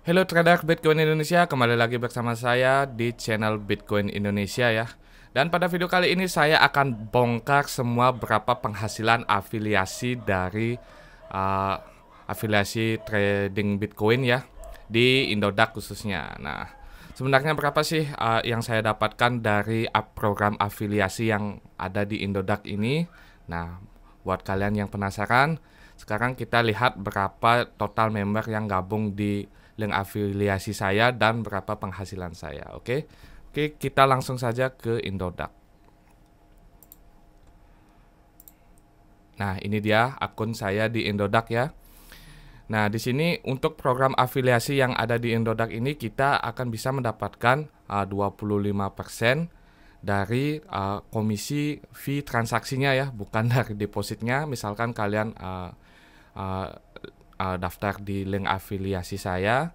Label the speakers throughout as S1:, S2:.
S1: Halo trader Bitcoin Indonesia, kembali lagi bersama saya di channel Bitcoin Indonesia ya. Dan pada video kali ini saya akan bongkar semua berapa penghasilan afiliasi dari uh, afiliasi trading Bitcoin ya di Indodax khususnya. Nah, sebenarnya berapa sih uh, yang saya dapatkan dari program afiliasi yang ada di Indodax ini? Nah, buat kalian yang penasaran, sekarang kita lihat berapa total member yang gabung di link afiliasi saya dan berapa penghasilan saya. Oke. Oke, kita langsung saja ke Indodax. Nah, ini dia akun saya di Indodax ya. Nah, di sini untuk program afiliasi yang ada di Indodax ini kita akan bisa mendapatkan ah, uh, 25% dari uh, komisi fee transaksinya ya, bukan dari depositnya. Misalkan kalian uh, uh, uh, daftar di link afiliasi saya,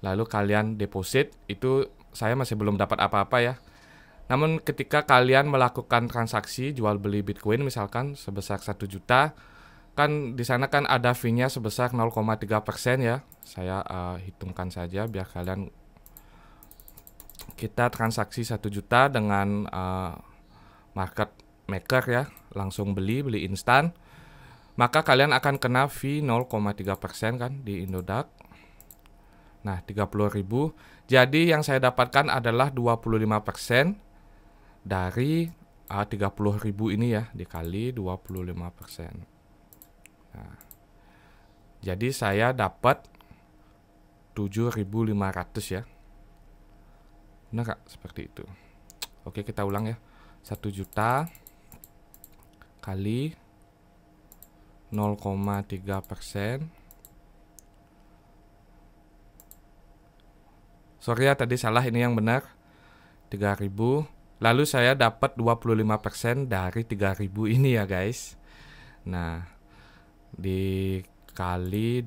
S1: lalu kalian deposit, itu saya masih belum dapat apa-apa ya. Namun ketika kalian melakukan transaksi jual beli Bitcoin misalkan sebesar 1 juta, kan di sana kan ada fee-nya sebesar 0,3% ya. Saya uh, hitungkan saja biar kalian kita transaksi 1 juta dengan uh, market maker ya, langsung beli beli instan maka kalian akan kena fee 0,3% kan di Indodax. Nah, 30.000. Jadi yang saya dapatkan adalah 25% dari eh, uh, 30.000 ini ya dikali 25%. Nah. Jadi saya dapat 7.500 ya. Benar gak? Seperti itu. Oke, kita ulang ya. 1 juta kali 0,3 persen. Sorry ya tadi salah ini yang benar 3000 Lalu saya dapat 25% dari 3000 ini ya guys Nah Dikali 25%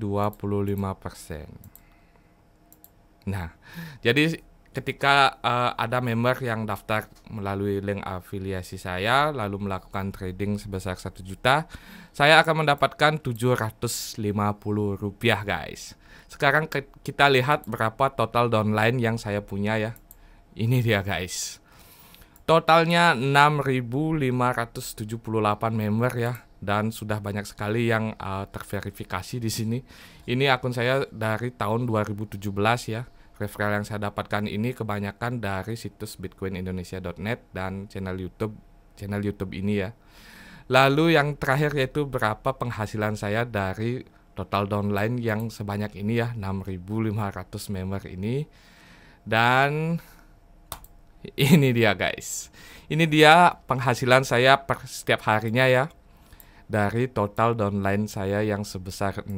S1: Nah jadi ketika uh, ada member yang daftar melalui link afiliasi saya lalu melakukan trading sebesar 1 juta, saya akan mendapatkan 750 rupiah guys. Sekarang ke kita lihat berapa total downline yang saya punya ya. Ini dia guys. Totalnya 6.578 member ya dan sudah banyak sekali yang uh, terverifikasi di sini. Ini akun saya dari tahun 2017 ya Referral yang saya dapatkan ini kebanyakan dari situs bitcoinindonesia.net dan channel YouTube channel YouTube ini ya. Lalu yang terakhir yaitu berapa penghasilan saya dari total downline yang sebanyak ini ya 6.500 member ini. Dan ini dia guys. Ini dia penghasilan saya per setiap harinya ya. Dari total downline saya yang sebesar 6.000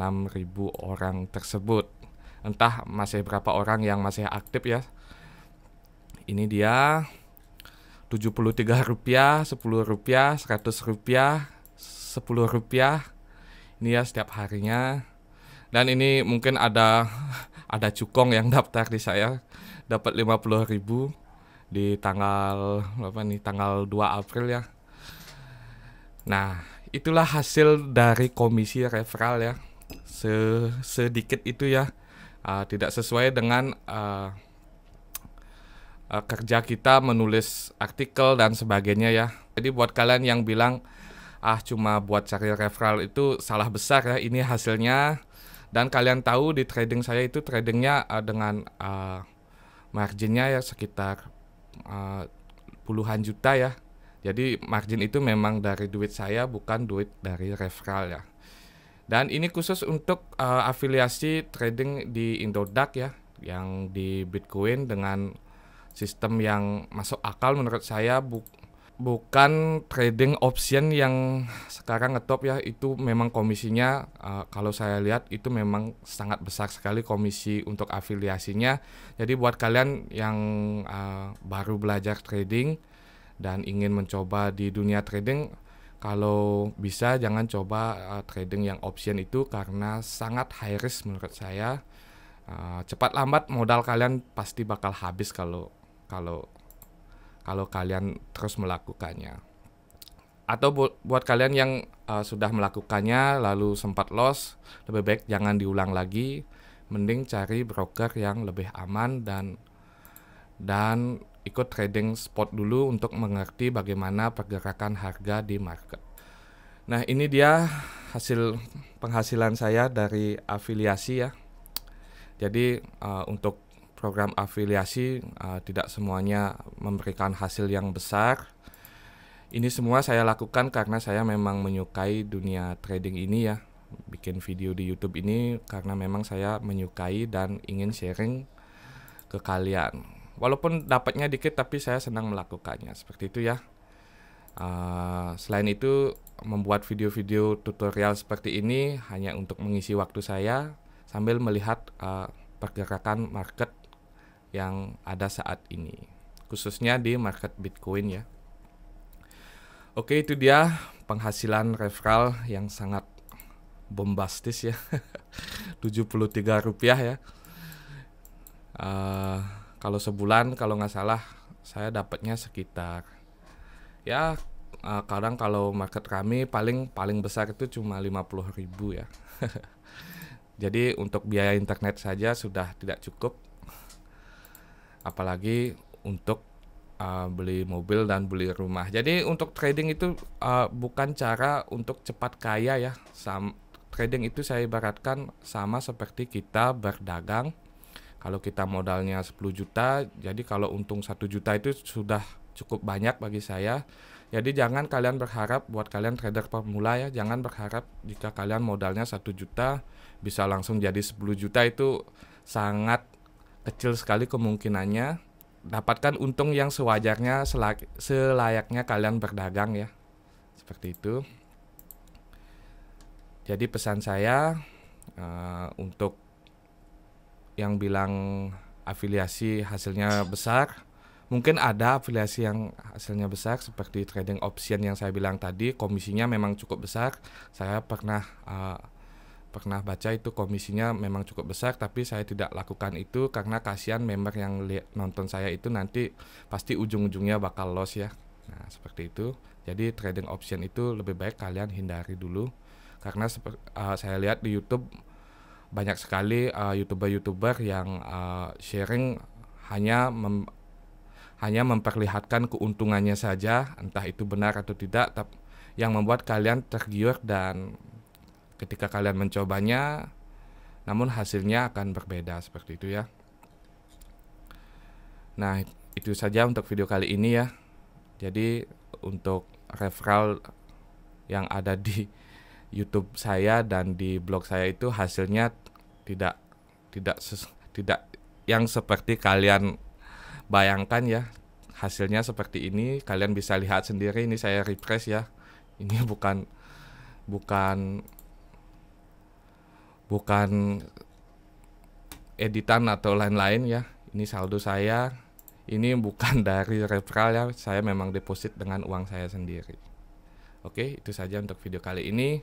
S1: orang tersebut entah masih berapa orang yang masih aktif ya ini dia 73 rupiah 10 rupiah 100 rupiah 10 rupiah ini ya setiap harinya dan ini mungkin ada ada cukong yang daftar di saya dapat 50 ribu di tanggal apa nih tanggal 2 April ya Nah, itulah hasil dari komisi referral ya. Se sedikit itu ya uh, tidak sesuai dengan uh, uh, kerja kita menulis artikel dan sebagainya ya. Jadi buat kalian yang bilang ah cuma buat cari referral itu salah besar ya ini hasilnya dan kalian tahu di trading saya itu tradingnya uh, dengan uh, marginnya ya sekitar uh, puluhan juta ya. Jadi margin itu memang dari duit saya bukan duit dari referral ya. Dan ini khusus untuk uh, afiliasi trading di Indodax ya, yang di Bitcoin dengan sistem yang masuk akal menurut saya bu bukan trading option yang sekarang ngetop ya itu memang komisinya uh, kalau saya lihat itu memang sangat besar sekali komisi untuk afiliasinya jadi buat kalian yang uh, baru belajar trading dan ingin mencoba di dunia trading kalau bisa jangan coba uh, trading yang option itu karena sangat high risk menurut saya. Uh, cepat lambat modal kalian pasti bakal habis kalau kalau kalau kalian terus melakukannya. Atau bu buat kalian yang uh, sudah melakukannya lalu sempat loss, lebih baik jangan diulang lagi. Mending cari broker yang lebih aman dan dan ikut trading spot dulu untuk mengerti bagaimana pergerakan harga di market. Nah, ini dia hasil penghasilan saya dari afiliasi ya. Jadi uh, untuk program afiliasi uh, tidak semuanya memberikan hasil yang besar. Ini semua saya lakukan karena saya memang menyukai dunia trading ini ya. Bikin video di YouTube ini karena memang saya menyukai dan ingin sharing ke kalian. Walaupun dapatnya dikit tapi saya senang melakukannya. Seperti itu ya. Uh, selain itu membuat video-video tutorial seperti ini hanya untuk mengisi waktu saya sambil melihat uh, pergerakan market yang ada saat ini, khususnya di market Bitcoin ya. Oke, itu dia penghasilan referral yang sangat bombastis ya. 73 rupiah ya. Uh, kalau sebulan kalau nggak salah saya dapatnya sekitar ya uh, kadang kalau market kami paling paling besar itu cuma puluh ribu ya jadi untuk biaya internet saja sudah tidak cukup apalagi untuk uh, beli mobil dan beli rumah jadi untuk trading itu uh, bukan cara untuk cepat kaya ya Sam trading itu saya ibaratkan sama seperti kita berdagang kalau kita modalnya 10 juta, jadi kalau untung satu juta itu sudah cukup banyak bagi saya. Jadi jangan kalian berharap buat kalian trader pemula ya, jangan berharap jika kalian modalnya satu juta bisa langsung jadi 10 juta itu sangat kecil sekali kemungkinannya. Dapatkan untung yang sewajarnya selayaknya kalian berdagang ya. Seperti itu. Jadi pesan saya uh, untuk yang bilang afiliasi hasilnya besar. Mungkin ada afiliasi yang hasilnya besar seperti trading option yang saya bilang tadi, komisinya memang cukup besar. Saya pernah uh, pernah baca itu komisinya memang cukup besar tapi saya tidak lakukan itu karena kasihan member yang liat, nonton saya itu nanti pasti ujung-ujungnya bakal loss ya. Nah, seperti itu. Jadi trading option itu lebih baik kalian hindari dulu karena uh, saya lihat di YouTube banyak sekali youtuber eh, youtuber-youtuber yang uh, sharing hanya mem hanya memperlihatkan keuntungannya saja, entah itu benar atau tidak, tapi yang membuat kalian tergiur dan ketika kalian mencobanya, namun hasilnya akan berbeda seperti itu ya. Nah, itu saja untuk video kali ini ya. Jadi untuk referral yang ada di YouTube saya dan di blog saya itu hasilnya tidak tidak ses, tidak yang seperti kalian bayangkan ya. Hasilnya seperti ini, kalian bisa lihat sendiri ini saya refresh ya. Ini bukan bukan bukan editan atau lain-lain ya. Ini saldo saya. Ini bukan dari referral ya. Saya memang deposit dengan uang saya sendiri. Oke, itu saja untuk video kali ini.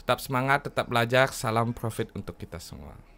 S1: Tetap semangat, tetap belajar. Salam profit untuk kita semua.